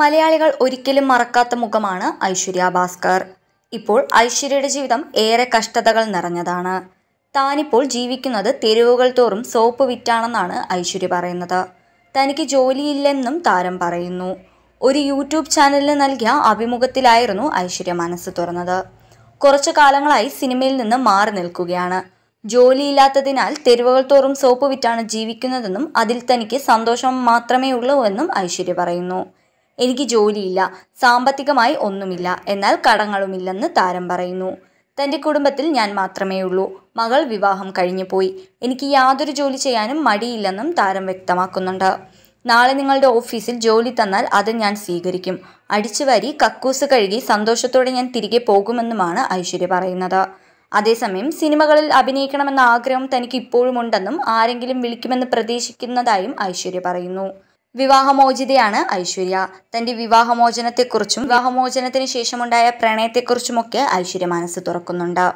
മലയാളികൾ ഒരിക്കലും മറക്കാത്ത മുഖമാണ് ഐശ്വര്യ ഭാസ്കർ ഇപ്പോൾ ഐശ്വര്യയുടെ ജീവിതം ഏറെ കഷ്ടതകൾ നിറഞ്ഞതാണ് താനിപ്പോൾ ജീവിക്കുന്നത് തെരുവുകൾ തോറും സോപ്പ് വിറ്റാണെന്നാണ് ഐശ്വര്യ പറയുന്നത് തനിക്ക് ജോലിയില്ലെന്നും താരം പറയുന്നു ഒരു യൂട്യൂബ് ചാനലിന് നൽകിയ അഭിമുഖത്തിലായിരുന്നു ഐശ്വര്യ മനസ്സ് തുറന്നത് കുറച്ചു കാലങ്ങളായി സിനിമയിൽ നിന്ന് മാറി നിൽക്കുകയാണ് ജോലിയില്ലാത്തതിനാൽ തെരുവുകൾ തോറും സോപ്പ് വിറ്റാണ് ജീവിക്കുന്നതെന്നും അതിൽ തനിക്ക് സന്തോഷം മാത്രമേ ഉള്ളൂ എന്നും ഐശ്വര്യ പറയുന്നു എനിക്ക് ജോലിയില്ല സാമ്പത്തികമായി ഒന്നുമില്ല എന്നാൽ കടങ്ങളുമില്ലെന്ന് താരം പറയുന്നു തൻ്റെ കുടുംബത്തിൽ ഞാൻ മാത്രമേ ഉള്ളൂ മകൾ വിവാഹം കഴിഞ്ഞു പോയി എനിക്ക് യാതൊരു ജോലി ചെയ്യാനും മടിയില്ലെന്നും താരം വ്യക്തമാക്കുന്നുണ്ട് നാളെ നിങ്ങളുടെ ഓഫീസിൽ ജോലി തന്നാൽ അത് ഞാൻ സ്വീകരിക്കും അടിച്ചുവാരി കക്കൂസ് കഴുകി സന്തോഷത്തോടെ ഞാൻ തിരികെ പോകുമെന്നുമാണ് ഐശ്വര്യ പറയുന്നത് അതേസമയം സിനിമകളിൽ അഭിനയിക്കണമെന്ന ആഗ്രഹം തനിക്ക് ഇപ്പോഴും ഉണ്ടെന്നും ആരെങ്കിലും വിളിക്കുമെന്ന് പ്രതീക്ഷിക്കുന്നതായും ഐശ്വര്യ പറയുന്നു വിവാഹമോചിതയാണ് ഐശ്വര്യ തന്റെ വിവാഹമോചനത്തെക്കുറിച്ചും വിവാഹമോചനത്തിന് ശേഷമുണ്ടായ പ്രണയത്തെക്കുറിച്ചുമൊക്കെ ഐശ്വര്യ മനസ്സ് തുറക്കുന്നുണ്ട്